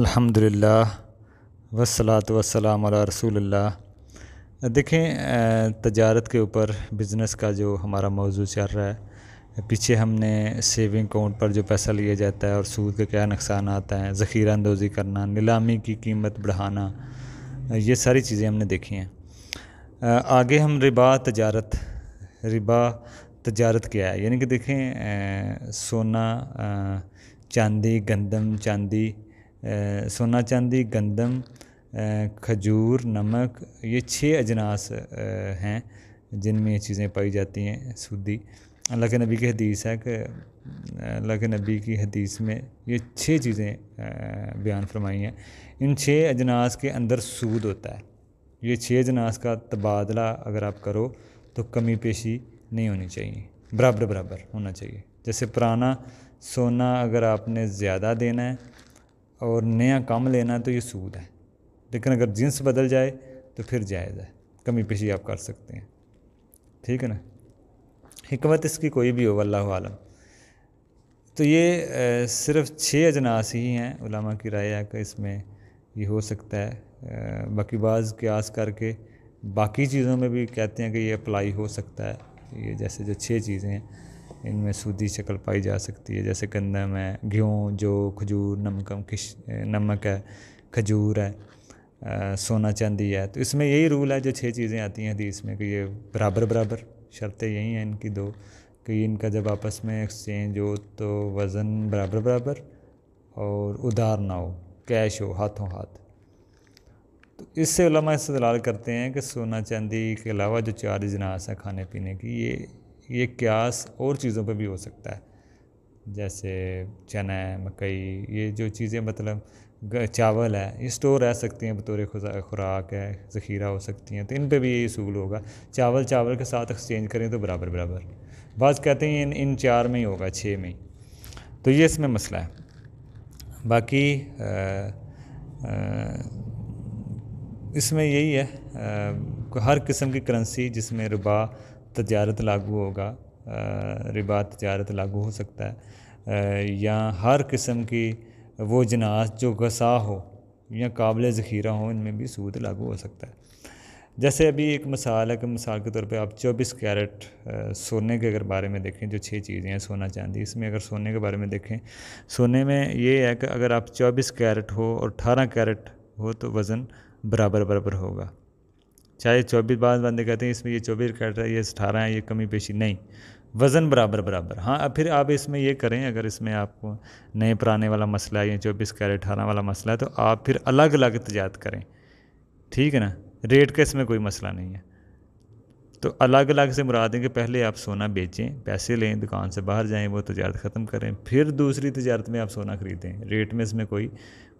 अल्हम्दुलिल्लाह वसलात वसलाम रसूल देखें तजारत के ऊपर बिज़नेस का जो हमारा मौजू चल रहा है पीछे हमने सेविंग अकाउंट पर जो पैसा लिया जाता है और सूद के क्या नुकसान आता है ज़ख़ीरा अंदोज़ी करना नीलामी की कीमत बढ़ाना ये सारी चीज़ें हमने देखी हैं आगे हम रिबा तजारत रिबा तजारत क्या है यानी कि देखें सोना चांदी गंदम चांदी सोना चांदी गंदम खजूर नमक ये छः अजनास हैं जिनमें ये चीज़ें पाई जाती हैं सूदी अल्लाह के नबी की हदीस है कि अल्लाह के नबी की हदीस में ये छः चीज़ें बयान फरमाई हैं इन छः अजनास के अंदर सूद होता है ये छः अजनास का तबादला अगर आप करो तो कमी पेशी नहीं होनी चाहिए बराबर बराबर होना चाहिए जैसे पुराना सोना अगर आपने ज़्यादा देना है और नया काम लेना तो ये सूद है लेकिन अगर जिन्स बदल जाए तो फिर जायज़ है कमी पेशी आप कर सकते हैं ठीक है ना हमत इसकी कोई भी हो वल्ला आलम तो ये सिर्फ छः अजनास ही हैं उलामा की राय का इसमें ये हो सकता है बाकी बाज के आस करके बाकी चीज़ों में भी कहते हैं कि ये अप्लाई हो सकता है ये जैसे जो छः चीज़ें हैं इनमें सूदी शक्ल पाई जा सकती है जैसे गंदम है गेहूँ जो खजूर नमकम किश नमक है खजूर है आ, सोना चांदी है तो इसमें यही रूल है जो छह चीज़ें आती हैं हदीस में कि ये बराबर बराबर शर्तें यही हैं इनकी दो कि इनका जब आपस में एक्सचेंज हो तो वज़न बराबर बराबर और उधार ना हो कैश हो हाथों हाथ तो इससे इससे करते हैं कि सोना चांदी के अलावा जो चार जनास हैं खाने पीने की ये ये क्यास और चीज़ों पर भी हो सकता है जैसे चना मकई ये जो चीज़ें मतलब चावल है ये स्टोर रह सकती हैं बतौर खुराक है ज़ख़ीरा हो सकती हैं तो इन पे भी यही असूल होगा चावल चावल के साथ एक्सचेंज करें तो बराबर बराबर बाज़ कहते हैं इन इन चार में ही होगा छः में ही तो ये इसमें मसला है बाकी आ, आ, इसमें यही है आ, हर किस्म की करेंसी जिसमें रुबा तजारत लागू होगा रिबा तजारत लागू हो सकता है या हर किस्म की वो जनास जो गसा हो या काबिल ज़ख़ीरा हो इनमें भी सूद लागू हो सकता है जैसे अभी एक मिसाल है कि मिसाल के तौर पे आप चौबीस कैरेट सोने के अगर बारे में देखें जो छह चीज़ें हैं सोना चांदी इसमें अगर सोने के बारे में देखें सोने में ये है कि अगर आप चौबीस कैरेट हो और अठारह कैरेट हो तो वज़न बराबर बराबर होगा चाहे चौबीस बाद बंदे कहते हैं इसमें ये चौबीस कट रहा है ये अठारह है ये कमी पेशी नहीं वज़न बराबर बराबर हाँ अब फिर आप इसमें ये करें अगर इसमें आपको नए पुराने वाला मसला है या चौबीस कैरेट अठारह वाला मसला है तो आप फिर अलग अलग तजात करें ठीक है ना रेट का इसमें कोई मसला नहीं है तो अलग अलग से मुराद हैं कि पहले आप सोना बेचें पैसे लें दुकान से बाहर जाएं वो तजारत ख़त्म करें फिर दूसरी तजारत में आप सोना ख़रीदें रेट में इसमें कोई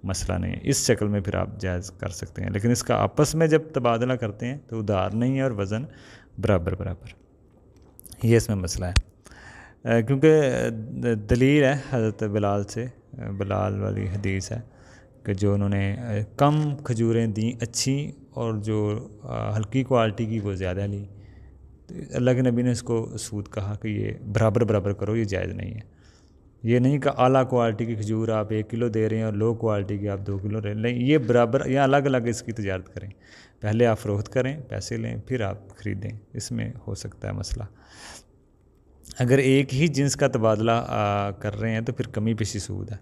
मसला नहीं है इस शक्ल में फिर आप जायज़ कर सकते हैं लेकिन इसका आपस में जब तबादला करते हैं तो उधार नहीं है और वज़न बराबर बराबर ये इसमें मसला है क्योंकि दलील है हज़रत बिलाल से बिलाल वाली हदीस है कि जो उन्होंने कम खजूरें दी अच्छी और जो हल्की क्वालिटी की वो ज़्यादा ली तो अल्लाह के नबी ने इसको सूद कहा कि ये बराबर बराबर करो ये जायज़ नहीं है ये नहीं कि आला क्वालिटी की खजूर आप एक किलो दे रहे हैं और लो क्वालिटी की आप दो किलो रहे नहीं ये बराबर या अलग अलग इसकी तजारत करें पहले आप फ़रोख्त करें पैसे लें फिर आप ख़रीदें इसमें हो सकता है मसला अगर एक ही जिन्स का तबादला कर रहे हैं तो फिर कमी पेशी सूद है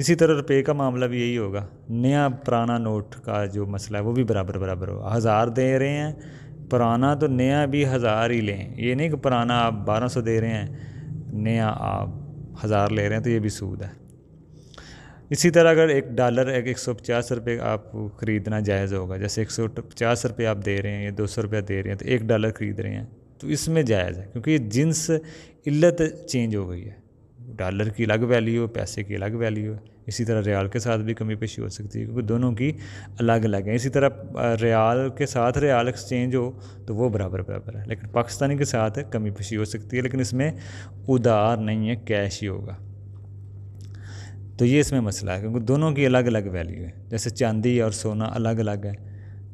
इसी तरह रुपये का मामला भी यही होगा नया पुराना नोट का जो मसला है वो भी बराबर बराबर होगा हज़ार दे रहे हैं पुराना तो नया भी हज़ार ही लें ये नहीं कि पुराना आप बारह सौ दे रहे हैं नया आप हज़ार ले रहे हैं तो ये भी सूद है इसी तरह अगर एक डॉलर एक एक सौ पचास रुपये आप ख़रीदना जायज़ होगा जैसे एक सौ पचास रुपये आप दे रहे हैं या दो सौ रुपया दे रहे हैं तो एक डॉलर ख़रीद रहे हैं तो इसमें जायज़ है क्योंकि जिन्स इल्लत चेंज हो गई है डॉलर की अलग वैल्यू है पैसे की अलग वैल्यू है इसी तरह रियाल के साथ भी कमी पेशी हो सकती है क्योंकि दोनों की अलग अलग है इसी तरह रियाल के साथ रियाल एक्सचेंज हो तो वो बराबर बराबर है लेकिन पाकिस्तानी के साथ कमी पेशी हो सकती है लेकिन इसमें उधार नहीं है कैश ही होगा तो ये इसमें मसला है क्योंकि दोनों की अलग अलग वैल्यू है जैसे चांदी और सोना अलग अलग है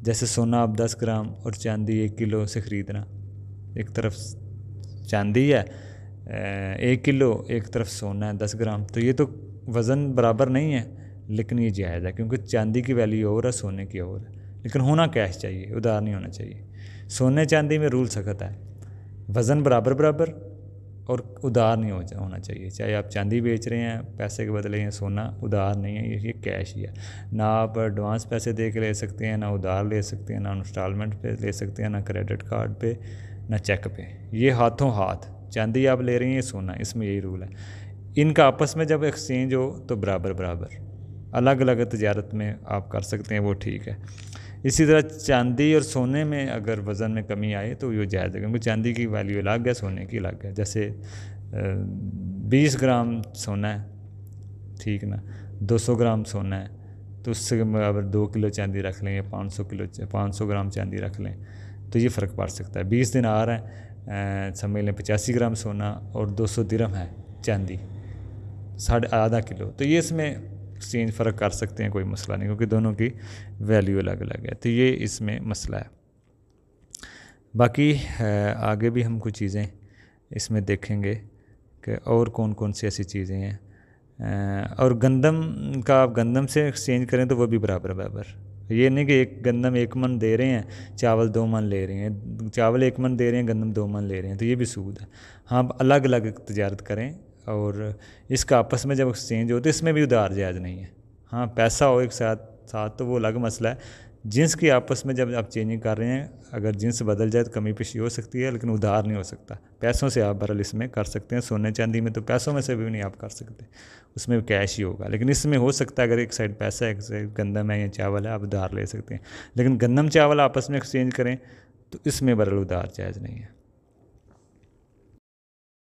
जैसे सोना आप दस ग्राम और चांदी एक किलो से ख़रीदना एक तरफ चांदी है एक किलो एक तरफ सोना है दस ग्राम तो ये तो वज़न बराबर नहीं है लेकिन ये जायज़ है क्योंकि चांदी की वैल्यू और है सोने की और है लेकिन होना कैश चाहिए उधार नहीं होना चाहिए सोने चांदी में रूल सख्त है वज़न बराबर बराबर और उधार नहीं हो होना चाहिए चाहे आप चांदी बेच रहे हैं पैसे के बदले या सोना उधार नहीं है ये कैश ही है ना आप एडवांस पैसे दे के ले सकते हैं ना उधार ले सकते हैं ना इंस्टॉलमेंट पे ले सकते हैं ना क्रेडिट कार्ड पे ना चेक पे ये हाथों हाथ चांदी आप ले रही हैं सोना इसमें यही रूल है इनका आपस में जब एक्सचेंज हो तो बराबर बराबर अलग अलग तजारत में आप कर सकते हैं वो ठीक है इसी तरह चांदी और सोने में अगर वज़न में कमी आए तो ये जायज़ है क्योंकि चांदी की वैल्यू अलग है सोने की अलग है जैसे बीस ग्राम सोना है ठीक ना दो सौ ग्राम सोना है तो उससे बराबर दो किलो चांदी रख लें या पाँच सौ किलो पाँच सौ ग्राम चांदी रख लें तो ये फ़र्क पड़ सकता है बीस दिन आ रहा है समझ लें पचासी ग्राम सोना और दो सौ दिरम है चांदी साढ़े आधा किलो तो ये इसमें एक्सचेंज फ़र्क कर सकते हैं कोई मसला नहीं क्योंकि दोनों की वैल्यू अलग अलग है तो ये इसमें मसला है बाकी आगे भी हम कुछ चीज़ें इसमें देखेंगे कि और कौन कौन सी ऐसी चीज़ें हैं और गंदम का आप गंदम से एक्सचेंज करें तो वो भी बराबर बराबर ये नहीं कि एक गंदम एक मन दे रहे हैं चावल दो मन ले रहे हैं चावल एक मन दे रहे हैं गंदम दो मन ले रहे हैं तो ये भी सूद है हाँ अलग अलग तजारत करें और इसका आपस में जब एक्सचेंज हो तो इसमें भी उधार जायज़ नहीं है हाँ पैसा हो एक साथ साथ तो वो अलग मसला है जिन्स की आपस में जब आप चेंजिंग कर रहे हैं अगर जिन्स बदल जाए तो कमी पेशी हो सकती है लेकिन उधार नहीं हो सकता पैसों से आप बरल इसमें कर सकते हैं सोने चांदी में तो पैसों में से भी नहीं आप कर सकते उसमें कैश ही होगा लेकिन इसमें हो सकता है अगर एक साइड पैसा है एक साइड गंदम है या चावल है आप उधार ले सकते हैं लेकिन गंदम चावल आपस में एक्सचेंज करें तो इसमें बरल उधार जायज़ नहीं है